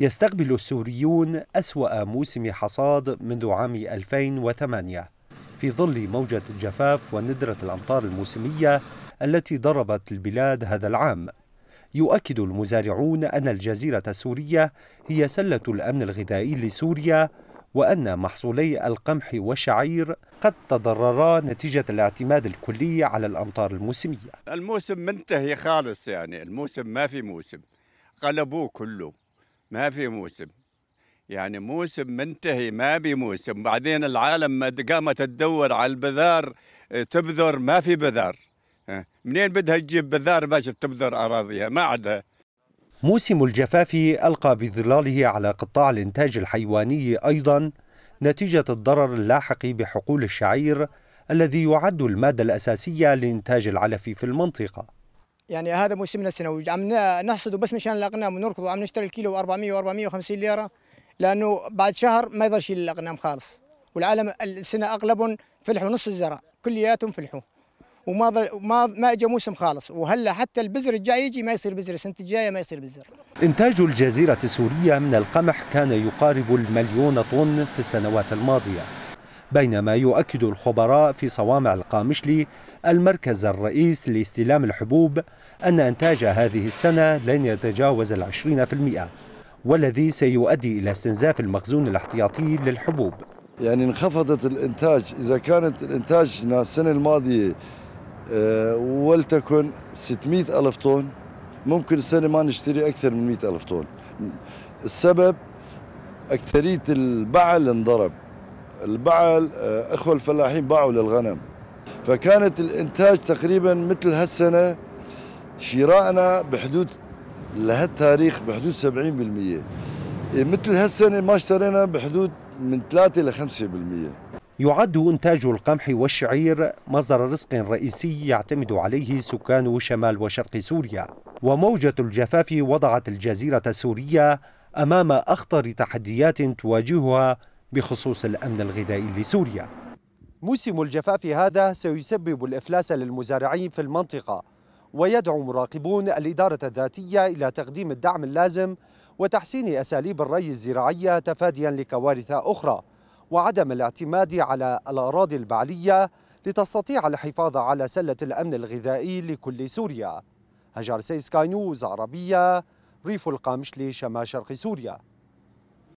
يستقبل السوريون أسوأ موسم حصاد منذ عام 2008 في ظل موجة الجفاف وندرة الأمطار الموسمية التي ضربت البلاد هذا العام يؤكد المزارعون أن الجزيرة السورية هي سلة الأمن الغذائي لسوريا وأن محصولي القمح والشعير قد تضررا نتيجة الاعتماد الكلي على الأمطار الموسمية الموسم منتهي خالص يعني الموسم ما في موسم قلبوه كله ما في موسم يعني موسم منتهي ما بي موسم بعدين العالم ما قامت تدور على البذار آه، تبذر ما في بذار منين بدها تجيب بذار باش تبذر اراضيها ما عندها موسم الجفاف القى بظلاله على قطاع الانتاج الحيواني ايضا نتيجه الضرر اللاحق بحقول الشعير الذي يعد الماده الاساسيه لانتاج العلف في المنطقه يعني هذا موسمنا السنوي عم نحصده بس مشان الاغنام ونركض وعم نشتري الكيلو 400 و450 ليره لانه بعد شهر ما يضل شيء للاغنام خالص والعالم السنه اغلبهم فلحوا نص الزرع كلياتهم فلحوا وما ما ما اجى موسم خالص وهلا حتى البذر الجاي يجي ما يصير بذر السنه الجايه ما يصير بذر انتاج الجزيره السوريه من القمح كان يقارب المليون طن في السنوات الماضيه بينما يؤكد الخبراء في صوامع القامشلي المركز الرئيس لاستلام الحبوب أن إنتاج هذه السنة لن يتجاوز العشرين في المئة والذي سيؤدي إلى استنزاف المخزون الاحتياطي للحبوب يعني انخفضت الإنتاج إذا كانت إنتاجنا السنة الماضية آه، ولتكن 600 ألف طن ممكن السنة ما نشتري أكثر من 100 ألف طن السبب أكثرية البعل انضرب البعل آه، اخوه الفلاحين باعوا للغنم فكانت الانتاج تقريبا مثل هالسنه شرائنا بحدود لهالتاريخ بحدود 70% إيه، مثل هالسنه ما اشترينا بحدود من 3 ل 5% يعد إنتاج القمح والشعير مصدر رزق رئيسي يعتمد عليه سكان شمال وشرق سوريا وموجة الجفاف وضعت الجزيرة السورية أمام أخطر تحديات تواجهها بخصوص الأمن الغذائي لسوريا موسم الجفاف هذا سيسبب الإفلاس للمزارعين في المنطقة ويدعو مراقبون الإدارة الذاتية إلى تقديم الدعم اللازم وتحسين أساليب الري الزراعية تفاديا لكوارث أخرى وعدم الاعتماد على الأراضي البعلية لتستطيع الحفاظ على سلة الأمن الغذائي لكل سوريا هجر سيسكاينوز نيوز عربية ريف القمش لشمال شرق سوريا